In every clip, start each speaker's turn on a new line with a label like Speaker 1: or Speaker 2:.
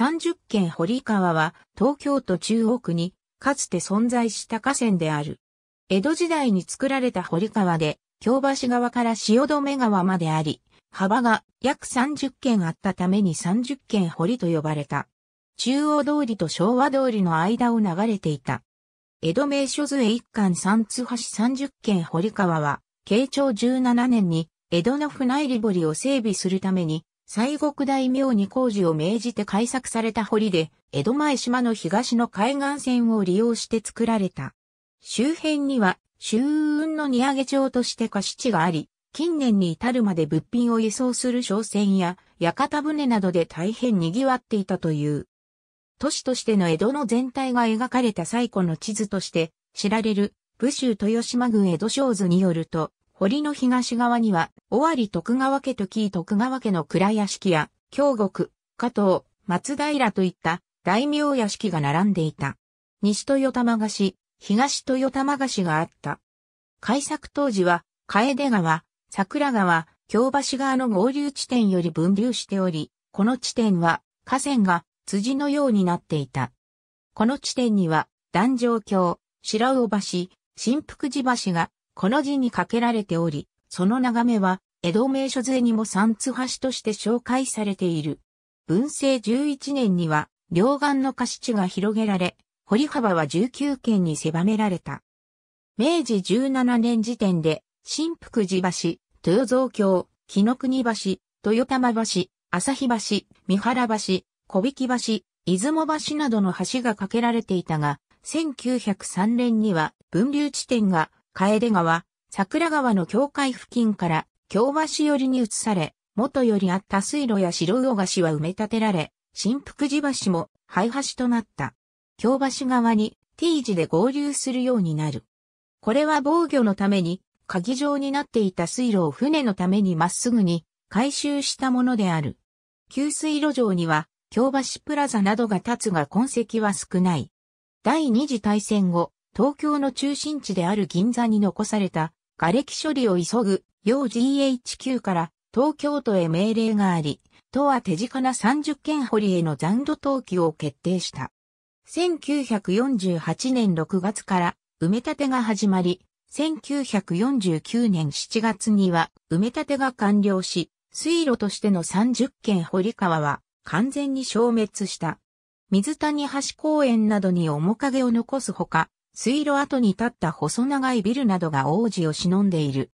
Speaker 1: 30軒堀川は東京都中央区にかつて存在した河川である。江戸時代に作られた堀川で、京橋川から汐留川まであり、幅が約30軒あったために30軒堀と呼ばれた。中央通りと昭和通りの間を流れていた。江戸名所図へ一貫三津橋30軒堀川は、慶長17年に江戸の船入堀を整備するために西国大名に工事を命じて開削された堀で、江戸前島の東の海岸線を利用して作られた。周辺には、周運の荷上げ町として貸し地があり、近年に至るまで物品を輸送する商船や、屋形船などで大変賑わっていたという。都市としての江戸の全体が描かれた最古の地図として知られる武州豊島郡江戸商図によると、堀の東側には、尾張徳川家と紀伊徳川家の倉屋敷や、京極、加藤、松平といった大名屋敷が並んでいた。西豊玉菓子、東豊玉菓子があった。開作当時は、楓川、桜川、京橋川の合流地点より分流しており、この地点は河川が辻のようになっていた。この地点には、壇上橋、白尾橋、新福寺橋がこの字にかけられており、その眺めは、江戸名所税にも三津橋として紹介されている。文政11年には、両岸の貸し地が広げられ、堀幅は19軒に狭められた。明治17年時点で、新福寺橋、豊造橋、木の国橋、豊玉橋、旭橋、三原橋、小引橋、出雲橋などの橋が架けられていたが、1903年には分流地点が楓川、桜川の境界付近から京橋寄りに移され、元よりあった水路や白魚橋は埋め立てられ、新福寺橋も廃橋となった。京橋側に T 字で合流するようになる。これは防御のために、鍵状になっていた水路を船のためにまっすぐに回収したものである。給水路上には、京橋プラザなどが立つが痕跡は少ない。第二次大戦後、東京の中心地である銀座に残された瓦礫処理を急ぐ要 GHQ から東京都へ命令があり、都は手近な30件掘りへの残土投棄を決定した。1948年6月から埋め立てが始まり、1949年7月には埋め立てが完了し、水路としての30軒堀川は完全に消滅した。水谷橋公園などに面影を残すほか、水路跡に立った細長いビルなどが王子を忍んでいる。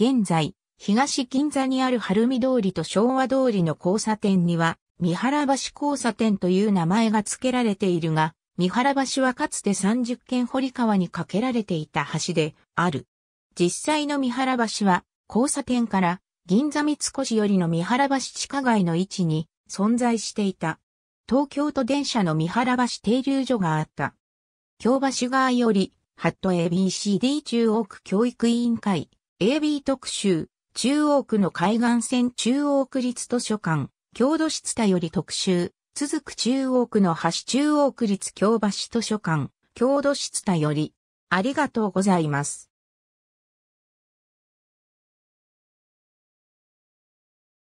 Speaker 1: 現在、東銀座にある晴海通りと昭和通りの交差点には、三原橋交差点という名前が付けられているが、三原橋はかつて三十軒堀川に架けられていた橋である。実際の三原橋は、交差点から銀座三越よりの三原橋地下街の位置に存在していた。東京都電車の三原橋停留所があった。京橋側より、ハット ABCD 中央区教育委員会、AB 特集、中央区の海岸線中央区立図書館、郷土室田より特集、続く中央区の橋中央区立京橋図書館、郷土室田より、ありがとうございます。